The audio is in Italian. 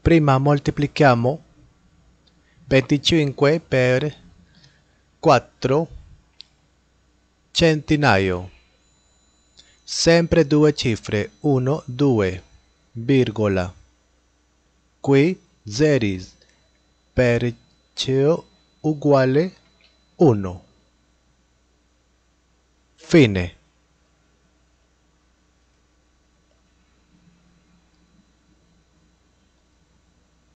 Prima moltiplichiamo 25 per 4 centinaio. Sempre due cifre, 1, 2, virgola. Qui 0 perciò uguale 1. Fine.